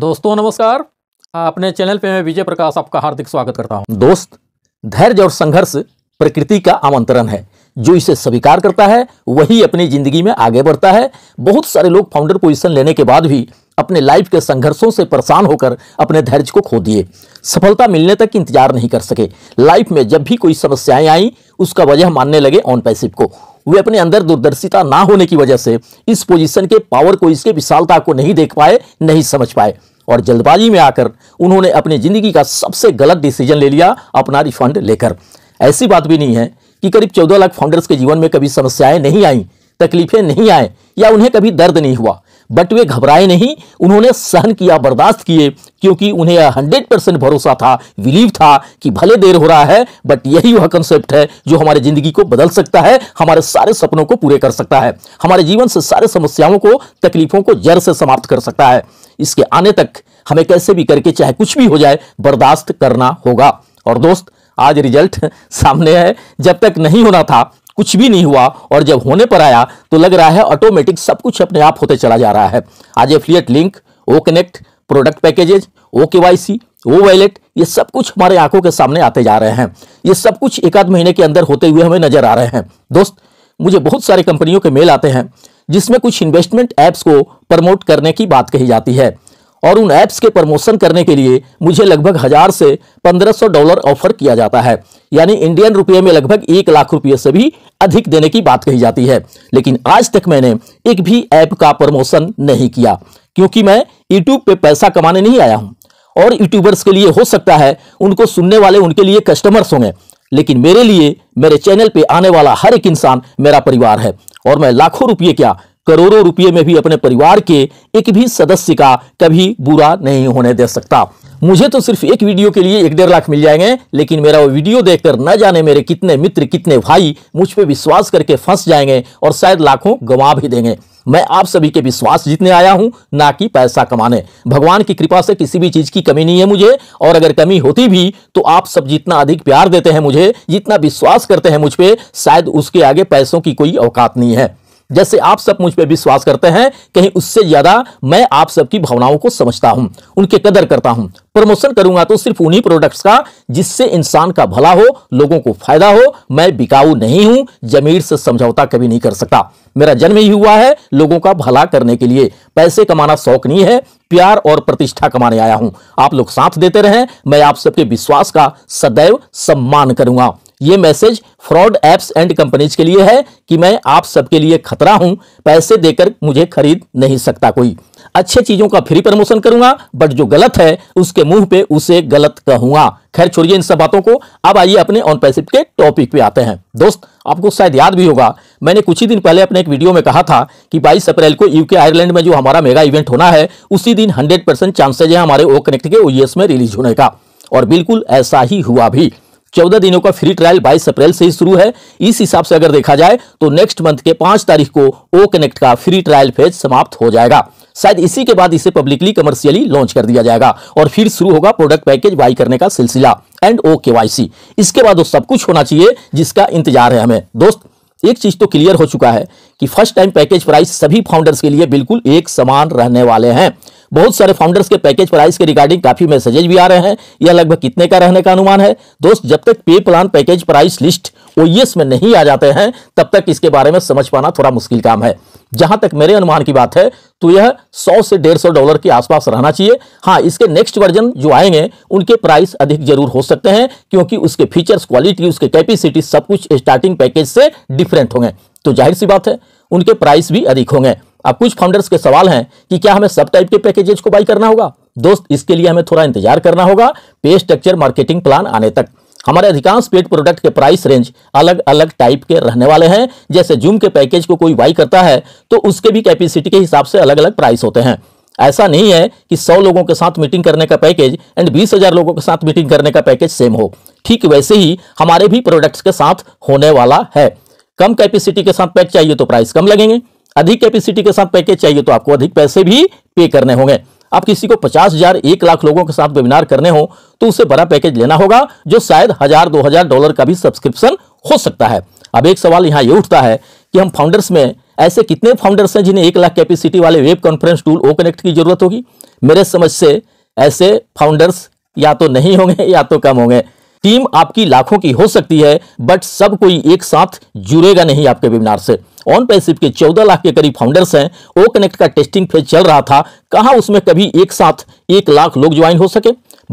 दोस्तों नमस्कार अपने चैनल पे मैं विजय प्रकाश आपका हार्दिक स्वागत करता हूं दोस्त धैर्य और संघर्ष प्रकृति का आमंत्रण है जो इसे स्वीकार करता है वही अपनी जिंदगी में आगे बढ़ता है बहुत सारे लोग फाउंडर पोजीशन लेने के बाद भी अपने लाइफ के संघर्षों से परेशान होकर अपने धैर्य को खो दिए सफलता मिलने तक इंतजार नहीं कर सके लाइफ में जब भी कोई समस्याएं आई उसका वजह मानने लगे ऑन पैसिव को वे अपने अंदर दूरदर्शिता ना होने की वजह से इस पोजीशन के पावर को इसके विशालता को नहीं देख पाए नहीं समझ पाए और जल्दबाजी में आकर उन्होंने अपनी ज़िंदगी का सबसे गलत डिसीजन ले लिया अपना रिफंड लेकर ऐसी बात भी नहीं है कि करीब चौदह लाख फाउंडर्स के जीवन में कभी समस्याएं नहीं आई तकलीफें नहीं आए या उन्हें कभी दर्द नहीं हुआ बट वे घबराए नहीं उन्होंने सहन किया बर्दाश्त किए क्योंकि उन्हें हंड्रेड परसेंट भरोसा था बिलीव था कि भले देर हो रहा है बट यही वह कंसेप्ट है जो हमारे जिंदगी को बदल सकता है हमारे सारे सपनों को पूरे कर सकता है हमारे जीवन से सारे समस्याओं को तकलीफों को जड़ से समाप्त कर सकता है इसके आने तक हमें कैसे भी करके चाहे कुछ भी हो जाए बर्दाश्त करना होगा और दोस्त आज रिजल्ट सामने है जब तक नहीं होना था कुछ भी नहीं हुआ और जब होने पर आया तो लग रहा है ऑटोमेटिक सब कुछ अपने आप होते चला जा रहा है आज affiliate link O connect product packages O K Y सी वो वैलेट ये सब कुछ हमारे आंखों के सामने आते जा रहे हैं ये सब कुछ एक आध महीने के अंदर होते हुए हमें नजर आ रहे हैं दोस्त मुझे बहुत सारे कंपनियों के मेल आते हैं जिसमें कुछ इन्वेस्टमेंट ऐप्स को प्रमोट करने की बात कही जाती है और उन ऐप्स के प्रमोशन करने के लिए मुझे लगभग हज़ार से 1500 डॉलर ऑफर किया जाता है यानी इंडियन रुपये में लगभग एक लाख रुपये से भी अधिक देने की बात कही जाती है लेकिन आज तक मैंने एक भी ऐप का प्रमोशन नहीं किया क्योंकि मैं यूट्यूब पे पैसा कमाने नहीं आया हूँ और यूट्यूबर्स के लिए हो सकता है उनको सुनने वाले उनके लिए कस्टमर्स होंगे लेकिन मेरे लिए मेरे चैनल पे आने वाला हर एक इंसान मेरा परिवार है और मैं लाखों रुपये क्या करोड़ों रुपये में भी अपने परिवार के एक भी सदस्य का कभी बुरा नहीं होने दे सकता मुझे तो सिर्फ एक वीडियो के लिए एक डेढ़ लाख मिल जाएंगे लेकिन मेरा वो वीडियो देखकर न जाने मेरे कितने मित्र कितने भाई मुझ पर विश्वास करके फंस जाएंगे और शायद लाखों गंवा भी देंगे मैं आप सभी के विश्वास जीतने आया हूं ना कि पैसा कमाने भगवान की कृपा से किसी भी चीज की कमी नहीं है मुझे और अगर कमी होती भी तो आप सब जितना अधिक प्यार देते हैं मुझे जितना विश्वास करते हैं मुझ पर शायद उसके आगे पैसों की कोई औकात नहीं है जैसे आप सब मुझ पर विश्वास करते हैं कहीं उससे ज्यादा मैं आप सबकी भावनाओं को समझता हूं उनके कदर करता हूं प्रमोशन करूंगा तो सिर्फ उन्हीं प्रोडक्ट्स का जिससे इंसान का भला हो लोगों को फायदा हो मैं बिकाऊ नहीं हूं जमीर से समझौता कभी नहीं कर सकता मेरा जन्म ही हुआ है लोगों का भला करने के लिए पैसे कमाना शौक नहीं है प्यार और प्रतिष्ठा कमाने आया हूं आप लोग साथ देते रहें मैं आप सबके विश्वास का सदैव सम्मान करूंगा ये message fraud apps and companies के लिए है कि मैं आप सबके लिए खतरा हूं पैसे देकर मुझे खरीद नहीं सकता कोई अच्छे चीजों का फ्री प्रमोशन करूंगा बट जो गलत है उसके मुंह पे उसे गलत कहूंगा खैर छोड़िए इन सब बातों को अब आइए अपने ऑन पैसिव के टॉपिक पे आते हैं दोस्त आपको शायद याद भी होगा मैंने कुछ ही दिन पहले अपने एक वीडियो में कहा था कि 22 अप्रैल को यूके आयरलैंड में जो हमारा मेगा इवेंट होना है उसी दिन हंड्रेड परसेंट चांसेज है हमारे ओ कनेक्ट के ओ e में रिलीज होने का और बिल्कुल ऐसा ही हुआ भी चौदह दिनों का फ्री ट्रायल 22 अप्रैल से ही शुरू है इस हिसाब से अगर देखा जाए तो नेक्स्ट मंथ के पांच तारीख को ओ कनेक्ट का फ्री ट्रायल फेज समाप्त हो जाएगा शायद इसी के बाद इसे पब्लिकली कमर्शियली लॉन्च कर दिया जाएगा और फिर शुरू होगा प्रोडक्ट पैकेज बाई करने का सिलसिला एंड ओ सी इसके बाद वो सब कुछ होना चाहिए जिसका इंतजार है हमें दोस्त एक चीज तो क्लियर हो चुका है कि फर्स्ट टाइम पैकेज प्राइस सभी फाउंडर्स के लिए बिल्कुल एक समान रहने वाले हैं बहुत सारे फाउंडर्स के पैकेज प्राइस के रिगार्डिंग काफी मैसेजेज भी आ रहे हैं यह लगभग कितने का रहने का अनुमान है दोस्त जब तक पे प्लान पैकेज प्राइस लिस्ट ओईएस में नहीं आ जाते हैं तब तक इसके बारे में समझ पाना थोड़ा मुश्किल काम है जहां तक मेरे अनुमान की बात है तो यह 100 से 150 डॉलर के आसपास रहना चाहिए हाँ इसके नेक्स्ट वर्जन जो आएंगे उनके प्राइस अधिक जरूर हो सकते हैं क्योंकि उसके फीचर्स क्वालिटी उसके कैपेसिटी सब कुछ स्टार्टिंग पैकेज से डिफरेंट होंगे तो जाहिर सी बात है उनके प्राइस भी अधिक होंगे अब कुछ फाउंडर्स के सवाल हैं कि क्या हमें सब टाइप के पैकेजेज को बाई करना होगा दोस्त इसके लिए हमें थोड़ा इंतजार करना होगा पे स्ट्रक्चर मार्केटिंग प्लान आने तक हमारे अधिकांश पेड प्रोडक्ट के प्राइस रेंज अलग अलग टाइप के रहने वाले हैं जैसे जूम के पैकेज को कोई बाई करता है तो उसके भी कैपेसिटी के हिसाब से अलग अलग प्राइस होते हैं ऐसा नहीं है कि 100 लोगों के साथ मीटिंग करने का पैकेज एंड 20,000 लोगों के साथ मीटिंग करने का पैकेज सेम हो ठीक वैसे ही हमारे भी प्रोडक्ट्स के साथ होने वाला है कम कैपेसिटी के साथ पैक चाहिए तो प्राइस कम लगेंगे अधिक कैपेसिटी के साथ पैकेज चाहिए तो आपको अधिक पैसे भी पे करने होंगे आप किसी को पचास हजार एक लाख लोगों के साथ वेबिनार करने हो तो उसे बड़ा पैकेज लेना होगा जो शायद हजार दो हजार डॉलर का भी सब्सक्रिप्शन हो सकता है अब एक सवाल यहाँ ये उठता है कि हम फाउंडर्स में ऐसे कितने फाउंडर्स हैं जिन्हें एक लाख कैपेसिटी वाले web conference tool O connect की जरूरत होगी मेरे समझ से ऐसे फाउंडर्स या तो नहीं होंगे या तो कम होंगे टीम आपकी लाखों की हो सकती है बट सब कोई एक साथ जुड़ेगा नहीं आपके वेबिनार से ऑन पैसिव के 14 लाख के करीब फाउंडर्स हैं ओ कनेक्ट का टेस्टिंग फेज चल रहा था कहाँ उसमें कभी एक साथ एक लाख लोग ज्वाइन हो सके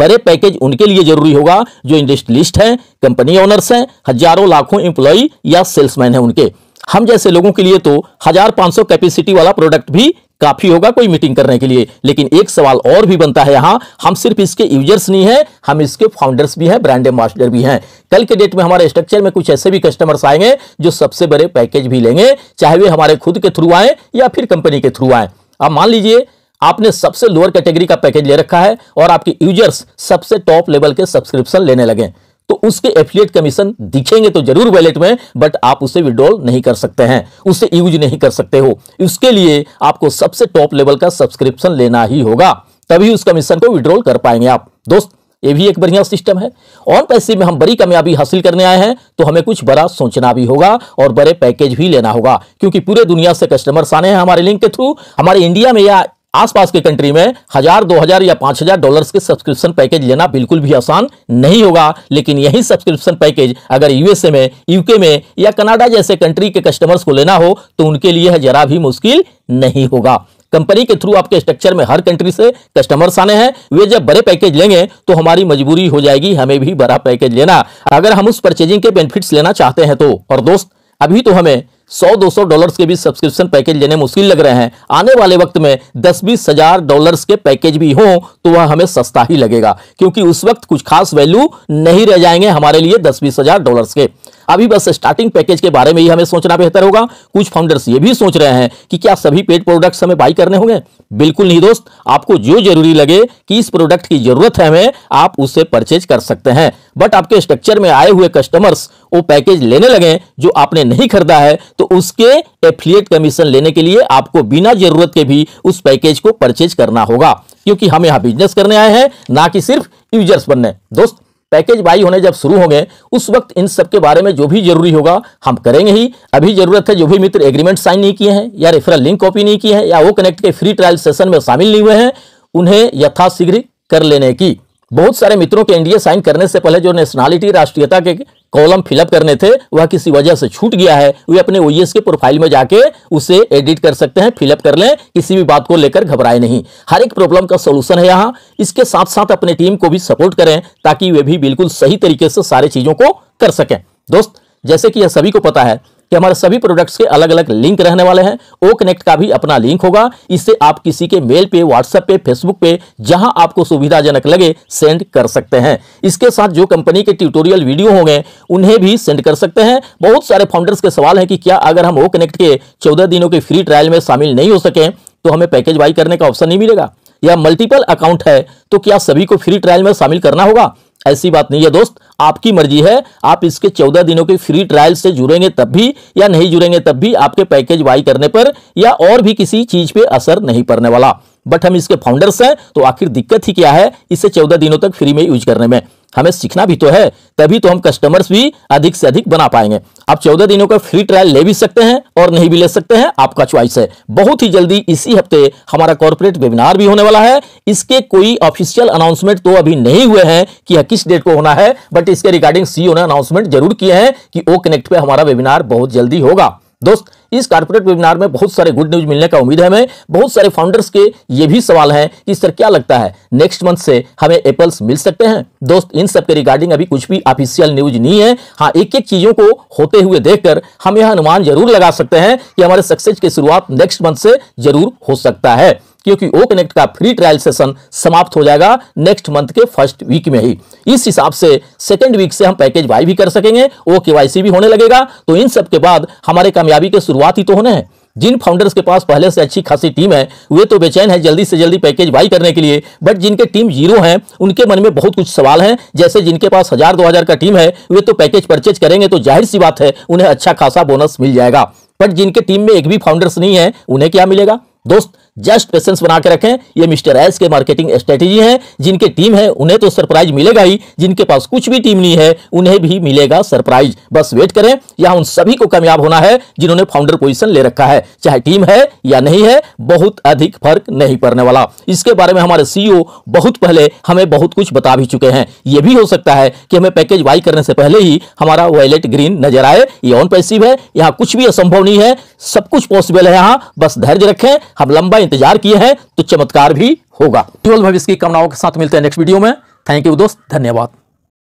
बड़े पैकेज उनके लिए जरूरी होगा जो इंडस्ट्रियलिस्ट हैं कंपनी ओनर्स हैं हजारों लाखों इंप्लॉई या सेल्समैन हैं उनके हम जैसे लोगों के लिए तो हजार पाँच सौ कैपेसिटी वाला प्रोडक्ट भी काफी होगा कोई मीटिंग करने के लिए लेकिन एक सवाल और भी बनता है यहां हम सिर्फ इसके यूजर्स नहीं है हम इसके फाउंडर्स भी हैं ब्रांड एम्बेसडर भी हैं कल के डेट में हमारे स्ट्रक्चर में कुछ ऐसे भी कस्टमर्स आएंगे जो सबसे बड़े पैकेज भी लेंगे चाहे वे हमारे खुद के थ्रू आए या फिर कंपनी के थ्रू आए अब मान लीजिए आपने सबसे लोअर कैटेगरी का पैकेज ले रखा है और आपके यूजर्स सबसे टॉप लेवल के सब्सक्रिप्शन लेने लगे तो उसके एफिलियट कमीशन दिखेंगे तो जरूर वैलेट में बट आप उसे विड्रॉल नहीं कर सकते हैं उसे यूज नहीं कर सकते हो उसके लिए आपको सबसे टॉप लेवल का सब्सक्रिप्शन लेना ही होगा तभी उस कमीशन को विड्रॉल कर पाएंगे आप दोस्त ये भी एक बढ़िया सिस्टम है ऑन पैसे में हम बड़ी कामयाबी हासिल करने आए हैं तो हमें कुछ बड़ा सोचना भी होगा और बड़े पैकेज भी लेना होगा क्योंकि पूरे दुनिया से कस्टमर्स आने हैं हमारे लिंक के थ्रू हमारे इंडिया में या आसपास के कंट्री में हजार दो हजार या पांच हजार डॉलर के सब्सक्रिप्शन पैकेज लेना बिल्कुल भी आसान नहीं होगा लेकिन यही सब्सक्रिप्शन पैकेज अगर यूएसए में यूके में या कनाडा जैसे कंट्री के कस्टमर्स को लेना हो तो उनके लिए जरा भी मुश्किल नहीं होगा कंपनी के थ्रू आपके स्ट्रक्चर में हर कंट्री से कस्टमर्स आने हैं वे जब बड़े पैकेज लेंगे तो हमारी मजबूरी हो जाएगी हमें भी बड़ा पैकेज लेना अगर हम उस परचेजिंग के बेनिफिट्स लेना चाहते हैं तो और दोस्त अभी तो हमें सौ दो सौ डॉलर के भी सब्सक्रिप्शन पैकेज लेने मुश्किल लग रहे हैं आने वाले वक्त में दस बीस हजार डॉलर के पैकेज भी हों तो वह हमें सस्ता ही लगेगा क्योंकि उस वक्त कुछ खास वैल्यू नहीं रह जाएंगे हमारे लिए दस बीस हजार डॉलर के अभी बस स्टार्टिंग पैकेज के बारे में ही हमें सोचना बेहतर होगा कुछ फाउंडर्स ये भी सोच रहे हैं कि क्या सभी पेड प्रोडक्ट्स हमें बाई करने होंगे बिल्कुल नहीं दोस्त आपको जो जरूरी लगे कि इस प्रोडक्ट की जरूरत है हमें आप उससे परचेज कर सकते हैं बट आपके स्ट्रक्चर में आए हुए कस्टमर्स वो पैकेज लेने लगे जो आपने नहीं खरीदा है तो उसके एफिलियट कमीशन लेने के लिए आपको बिना जरूरत के भी उस पैकेज को परचेज करना होगा क्योंकि हम यहाँ बिजनेस करने आए हैं ना कि सिर्फ यूजर्स बनने दोस्त पैकेज बाई होने जब शुरू होंगे उस वक्त इन सब के बारे में जो भी जरूरी होगा हम करेंगे ही अभी जरूरत है जो भी मित्र एग्रीमेंट साइन नहीं किए हैं या रेफरल लिंक कॉपी नहीं किए हैं या वो कनेक्ट के फ्री ट्रायल सेशन में शामिल नहीं हुए हैं उन्हें यथाशीघ्र कर लेने की बहुत सारे मित्रों के एनडीए साइन करने से पहले जो नेशनलिटी राष्ट्रीयता के कॉलम फिलअप करने थे वह किसी वजह से छूट गया है वे अपने ओएस के प्रोफाइल में जाके उसे एडिट कर सकते हैं फिलअप कर लें किसी भी बात को लेकर घबराए नहीं हर एक प्रॉब्लम का सोल्यूशन है यहाँ इसके साथ साथ अपने टीम को भी सपोर्ट करें ताकि वे भी बिल्कुल सही तरीके से सारे चीज़ों को कर सकें दोस्त जैसे कि यह सभी को पता है कि हमारे सभी प्रोडक्ट्स के अलग अलग लिंक रहने वाले हैं ओ कनेक्ट का भी अपना लिंक होगा इससे आप किसी के मेल पे व्हाट्सएप पे फेसबुक पे जहां आपको सुविधाजनक लगे सेंड कर सकते हैं इसके साथ जो कंपनी के ट्यूटोरियल वीडियो होंगे उन्हें भी सेंड कर सकते हैं बहुत सारे फाउंडर्स के सवाल है कि क्या अगर हम ओ कनेक्ट के चौदह दिनों के फ्री ट्रायल में शामिल नहीं हो सके तो हमें पैकेज बाई करने का ऑप्शन नहीं मिलेगा या मल्टीपल अकाउंट है तो क्या सभी को फ्री ट्रायल में शामिल करना होगा ऐसी बात नहीं है दोस्त आपकी मर्जी है आप इसके चौदह दिनों के फ्री ट्रायल से जुड़ेंगे तब भी या नहीं जुड़ेंगे तब भी आपके पैकेज बाई करने पर या और भी किसी चीज पे असर नहीं पड़ने वाला बट हम इसके फाउंडर्स हैं तो आखिर दिक्कत ही क्या है इसे चौदह दिनों तक फ्री में यूज करने में हमें सीखना भी तो है तभी तो हम कस्टमर्स भी अधिक से अधिक बना पाएंगे आप चौदह दिनों का फ्री ट्रायल ले भी सकते हैं और नहीं भी ले सकते हैं आपका च्वाइस है बहुत ही जल्दी इसी हफ्ते हमारा कॉर्पोरेट वेबिनार भी होने वाला है इसके कोई ऑफिशियल अनाउंसमेंट तो अभी नहीं हुए हैं कि यह किस डेट को होना है बट इसके रिगार्डिंग सीओ ने अनाउंसमेंट जरूर किए हैं कि ओ कनेक्ट पे हमारा वेबिनार बहुत जल्दी होगा दोस्त इस कारपोरेट वेबिनार में बहुत सारे गुड न्यूज मिलने का उम्मीद है हमें बहुत सारे फाउंडर्स के ये भी सवाल हैं कि सर क्या लगता है नेक्स्ट मंथ से हमें एप्पल्स मिल सकते हैं दोस्त इन सब के रिगार्डिंग अभी कुछ भी ऑफिशियल न्यूज नहीं है हाँ एक एक चीज़ों को होते हुए देखकर हम यह अनुमान जरूर लगा सकते हैं कि हमारे सक्सेस की शुरुआत नेक्स्ट मंथ से जरूर हो सकता है क्योंकि ओ कनेक्ट का फ्री ट्रायल सेशन समाप्त हो जाएगा नेक्स्ट मंथ के फर्स्ट वीक में ही इस हिसाब से सेकेंड वीक से हम पैकेज बाई भी कर सकेंगे ओ के भी होने लगेगा तो इन सब के बाद हमारे कामयाबी के शुरुआत ही तो होने हैं जिन फाउंडर्स के पास पहले से अच्छी खासी टीम है वे तो बेचैन है जल्दी से जल्दी पैकेज बाई करने के लिए बट जिनके टीम जीरो हैं उनके मन में बहुत कुछ सवाल हैं जैसे जिनके पास हजार दो हजार का टीम है वे तो पैकेज परचेज करेंगे तो जाहिर सी बात है उन्हें अच्छा खासा बोनस मिल जाएगा बट जिनके टीम में एक भी फाउंडर्स नहीं है उन्हें क्या मिलेगा दोस्त जस्ट पेशेंस बना के रखें ये मिस्टर एस के मार्केटिंग स्ट्रेटेजी है जिनके टीम है उन्हें तो सरप्राइज मिलेगा ही जिनके पास कुछ भी टीम नहीं है उन्हें भी मिलेगा सरप्राइज बस वेट करें यहां उन सभी को कामयाब होना है जिन्होंने फाउंडर पोजिशन ले रखा है चाहे टीम है या नहीं है बहुत अधिक फर्क नहीं पड़ने वाला इसके बारे में हमारे सीईओ e बहुत पहले हमें बहुत कुछ बता भी चुके हैं यह भी हो सकता है कि हमें पैकेज बाई करने से पहले ही हमारा वायलेट ग्रीन नजर आए ये ऑन पैसिव है यहाँ कुछ भी असंभव नहीं है सब कुछ पॉसिबल है यहाँ बस धैर्य रखें हम लंबा इंतजार किए हैं तो चमत्कार भी होगा केवल भविष्य की कामनाओं के साथ मिलते हैं नेक्स्ट वीडियो में थैंक यू दोस्त धन्यवाद